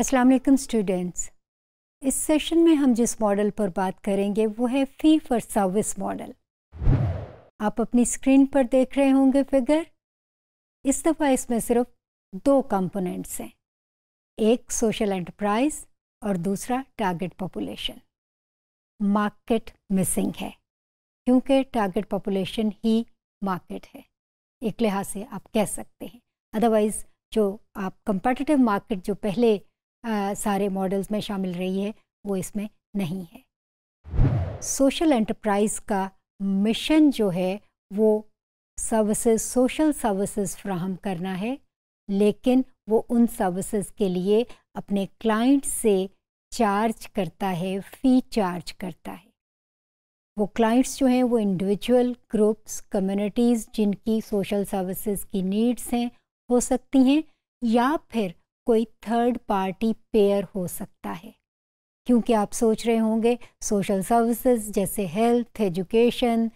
Aslam students इस session में हम जिस मॉडल पर बात करेंगे वो है फ़ी फॉर सर्विस मॉडल आप अपनी स्क्रीन पर देख रहे होंगे फिगर इस दफ़ा इसमें सिर्फ दो कंपोनेंट्स हैं एक सोशल एंटरप्राइज और दूसरा टारगेट पॉपुलेशन मार्केट मिसिंग है क्योंकि टारगेट पॉपुलेशन ही मार्केट है एक लिहाज से आप कह सकते हैं अदरवाइज़ जो आप कंपेटिटिव मार्केट जो पहले सारे मॉडल्स में शामिल रही है वो इसमें नहीं है सोशल एंटरप्राइज का मिशन जो है वो सर्विसेज सोशल सर्विसेज फ्राहम करना है लेकिन वो उन सर्विसेज के लिए अपने क्लाइंट से चार्ज करता है फ़ी चार्ज करता है वो क्लाइंट्स जो हैं वो इंडिविजुअल ग्रुप्स कम्युनिटीज़ जिनकी सोशल सर्विसेज की नीड्स हैं हो सकती हैं या फिर कोई थर्ड पार्टी पेयर हो सकता है क्योंकि आप सोच रहे होंगे सोशल सर्विसेज जैसे हेल्थ एजुकेशन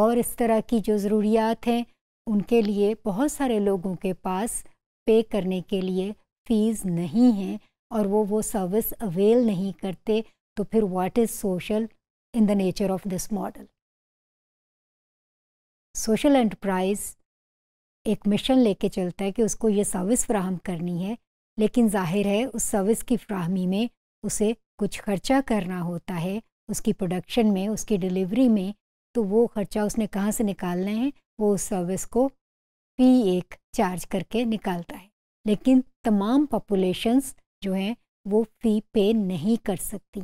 और इस तरह की जो ज़रूरियात हैं उनके लिए बहुत सारे लोगों के पास पे करने के लिए फ़ीस नहीं है और वो वो सर्विस अवेल नहीं करते तो फिर what is social in the nature of this model social enterprise एक मिशन लेके चलता है कि उसको ये सर्विस फ्राहम करनी है लेकिन जाहिर है उस सर्विस की फ्राहमी में उसे कुछ खर्चा करना होता है उसकी प्रोडक्शन में उसकी डिलीवरी में तो वो खर्चा उसने कहाँ से निकालना है वो उस सर्विस को फी एक चार्ज करके निकालता है लेकिन तमाम पॉपुलेशंस जो हैं वो फ़ी पे नहीं कर सकती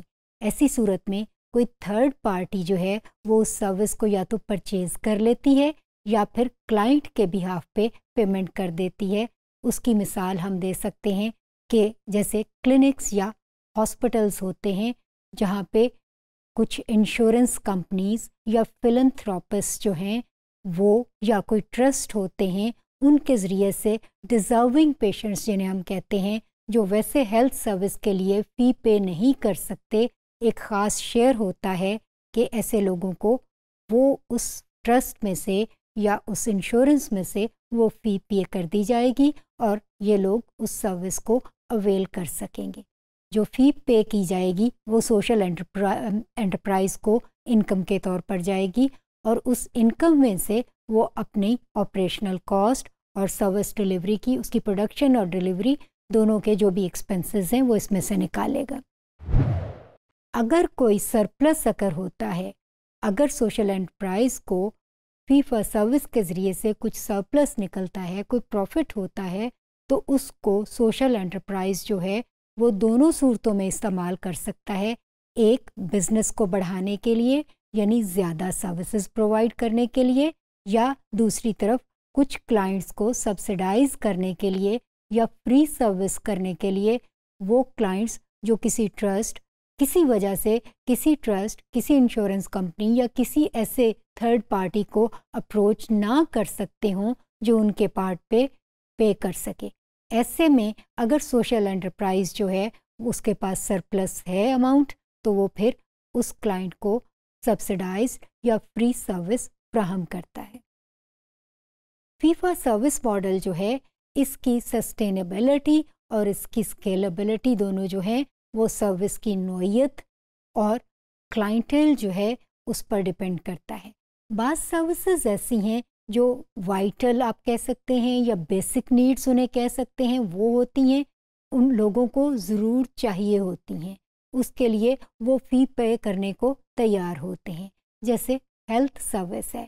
ऐसी सूरत में कोई थर्ड पार्टी जो है वो उस सर्विस को या तो परचेज़ कर लेती है या फिर क्लाइंट के बिहाफ पे पेमेंट कर देती है उसकी मिसाल हम दे सकते हैं कि जैसे क्लिनिक्स या हॉस्पिटल्स होते हैं जहाँ पे कुछ इंश्योरेंस कंपनीज या फिलंथ्रॉपिस जो हैं वो या कोई ट्रस्ट होते हैं उनके ज़रिए से डिज़र्विंग पेशेंट्स जिन्हें हम कहते हैं जो वैसे हेल्थ सर्विस के लिए फ़ी पे नहीं कर सकते एक ख़ास शेयर होता है कि ऐसे लोगों को वो उस ट्रस्ट में से या उस इंश्योरेंस में से वो फ़ी पे कर दी जाएगी और ये लोग उस सर्विस को अवेल कर सकेंगे जो फ़ी पे की जाएगी वो सोशल एंटरप्राइज को इनकम के तौर पर जाएगी और उस इनकम में से वो अपनी ऑपरेशनल कॉस्ट और सर्विस डिलीवरी की उसकी प्रोडक्शन और डिलीवरी दोनों के जो भी एक्सपेंसेस हैं वो इसमें से निकालेगा अगर कोई सरप्लस अगर होता है अगर सोशल एंटरप्राइज को फी फॉर सर्विस के ज़रिए से कुछ सरप्लस निकलता है कोई प्रॉफिट होता है तो उसको सोशल एंटरप्राइज जो है वो दोनों सूरतों में इस्तेमाल कर सकता है एक बिजनेस को बढ़ाने के लिए यानी ज़्यादा सर्विसेज प्रोवाइड करने के लिए या दूसरी तरफ कुछ क्लाइंट्स को सब्सिडाइज करने के लिए या फ्री सर्विस करने के लिए वो क्लाइंट्स जो किसी ट्रस्ट किसी वजह से किसी ट्रस्ट किसी इंश्योरेंस कंपनी या किसी ऐसे थर्ड पार्टी को अप्रोच ना कर सकते हों जो उनके पार्ट पे पे कर सके ऐसे में अगर सोशल एंटरप्राइज जो है उसके पास सरप्लस है अमाउंट तो वो फिर उस क्लाइंट को सब्सिडाइज या फ्री सर्विस फ्राहम करता है फीफा सर्विस मॉडल जो है इसकी सस्टेनेबिलिटी और इसकी स्केलेबिलिटी दोनों जो हैं वो सर्विस की नोयत और क्लाइंटल जो है उस पर डिपेंड करता है बाद सर्विसेज ऐसी हैं जो वाइटल आप कह सकते हैं या बेसिक नीड्स उन्हें कह सकते हैं वो होती हैं उन लोगों को ज़रूर चाहिए होती हैं उसके लिए वो फ़ी पे करने को तैयार होते हैं जैसे हेल्थ सर्विस है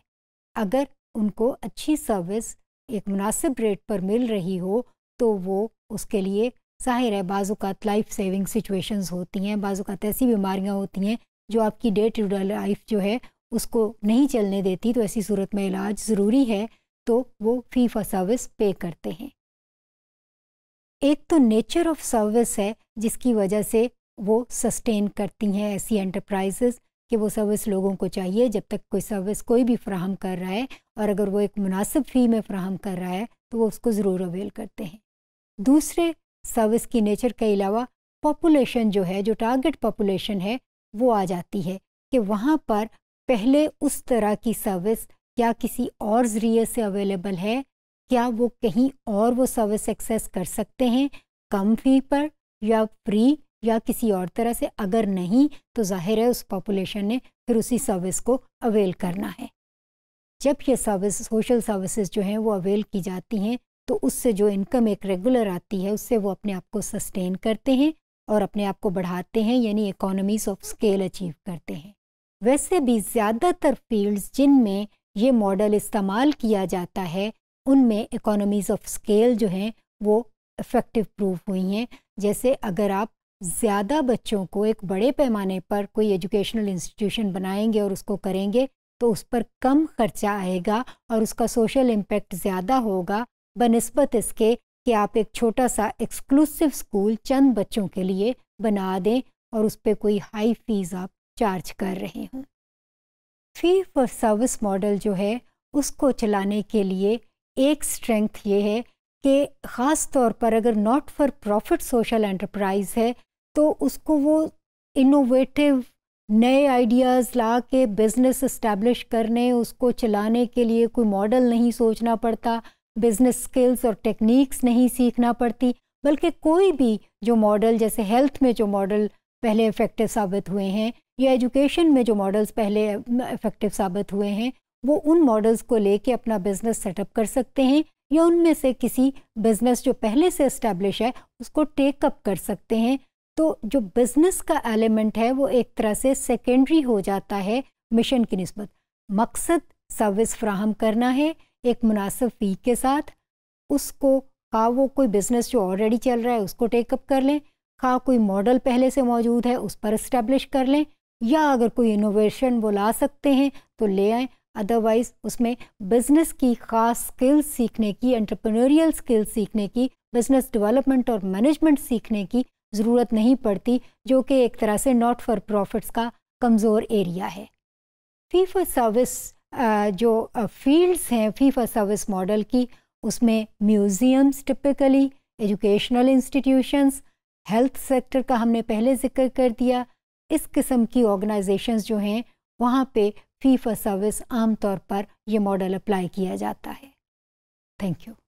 अगर उनको अच्छी सर्विस एक मुनासिब रेट पर मिल रही हो तो वो उसके लिए जाहिर है बाजूकात लाइफ सेविंग सिचुएशंस होती हैं बाज़ात ऐसी बीमारियाँ होती हैं जो आपकी डे टू डे लाइफ जो है उसको नहीं चलने देती तो ऐसी सूरत में इलाज ज़रूरी है तो वो फ़ी फॉर सर्विस पे करते हैं एक तो नेचर ऑफ सर्विस है जिसकी वजह से वो सस्टेन करती हैं ऐसी एंटरप्राइज़ कि वो सर्विस लोगों को चाहिए जब तक कोई सर्विस कोई भी फ्राहम कर रहा है और अगर वो एक मुनासिब फ़ी में फ्राहम कर रहा है तो वो उसको ज़रूर अवेल करते हैं दूसरे सर्विस की नेचर के अलावा पॉपुलेशन जो है जो टारगेट पॉपुलेशन है वो आ जाती है कि वहाँ पर पहले उस तरह की सर्विस क्या किसी और ज़रिए से अवेलेबल है क्या वो कहीं और वो सर्विस एक्सेस कर सकते हैं कम फी पर या फ्री या किसी और तरह से अगर नहीं तो जाहिर है उस पॉपुलेशन ने फिर उसी सर्विस को अवेल करना है जब ये सर्विस सोशल सर्विसेज जो हैं वो अवेल की जाती हैं तो उससे जो इनकम एक रेगुलर आती है उससे वो अपने आप को सस्टेन करते हैं और अपने आप को बढ़ाते हैं यानी इकोनॉमीज ऑफ स्केल अचीव करते हैं वैसे भी ज़्यादातर फील्ड्स जिनमें ये मॉडल इस्तेमाल किया जाता है उनमें इकोनॉमीज ऑफ स्केल जो हैं वो इफ़ेक्टिव प्रूव हुई हैं जैसे अगर आप ज़्यादा बच्चों को एक बड़े पैमाने पर कोई एजुकेशनल इंस्टीट्यूशन बनाएंगे और उसको करेंगे तो उस पर कम खर्चा आएगा और उसका सोशल इम्पेक्ट ज़्यादा होगा बनस्बत इसके कि आप एक छोटा सा एक्सक्लूसिव स्कूल चंद बच्चों के लिए बना दें और उस पर कोई हाई फीस आप चार्ज कर रहे हों फी फॉर सर्विस मॉडल जो है उसको चलाने के लिए एक स्ट्रेंथ ये है कि ख़ास तौर पर अगर not for profit social enterprise है तो उसको वो इनोवेटिव नए आइडियाज़ ला के बिज़नेस इस्टेब्लिश करने उसको चलाने के लिए कोई मॉडल नहीं सोचना पड़ता बिजनेस स्किल्स और टेक्निक्स नहीं सीखना पड़ती बल्कि कोई भी जो मॉडल जैसे हेल्थ में जो मॉडल पहले इफ़ेक्टिव साबित हुए हैं या एजुकेशन में जो मॉडल्स पहले इफ़ेक्टिव साबित हुए हैं वो उन मॉडल्स को लेके अपना बिजनेस सेटअप कर सकते हैं या उनमें से किसी बिजनेस जो पहले से इस्टेब्लिश है उसको टेकअप कर सकते हैं तो जो बिजनेस का एलिमेंट है वो एक तरह से सेकेंडरी हो जाता है मिशन की नस्बत मकसद सर्विस फ्राहम करना है एक मुनासिब फ़ी के साथ उसको खा हाँ, वो कोई बिज़नेस जो ऑलरेडी चल रहा है उसको टेकअप कर लें खा हाँ, कोई मॉडल पहले से मौजूद है उस पर इस्टेब्लिश कर लें या अगर कोई इनोवेशन वो ला सकते हैं तो ले आएँ अदरवाइज़ उसमें बिज़नेस की ख़ास स्किल सीखने की एंटरप्रेन्योरियल स्किल सीखने की बिज़नेस डेवलपमेंट और मैनेजमेंट सीखने की ज़रूरत नहीं पड़ती जो कि एक तरह से नॉट फॉर प्रॉफिट्स का कमज़ोर एरिया है फी फॉर सर्विस जो फील्ड्स हैं फी फॉर सर्विस मॉडल की उसमें museums typically educational institutions health sector का हमने पहले जिक्र कर दिया इस किस्म की ऑर्गेनाइजेशंस जो हैं वहाँ पे फी फॉर सर्विस आमतौर पर ये मॉडल अप्लाई किया जाता है थैंक यू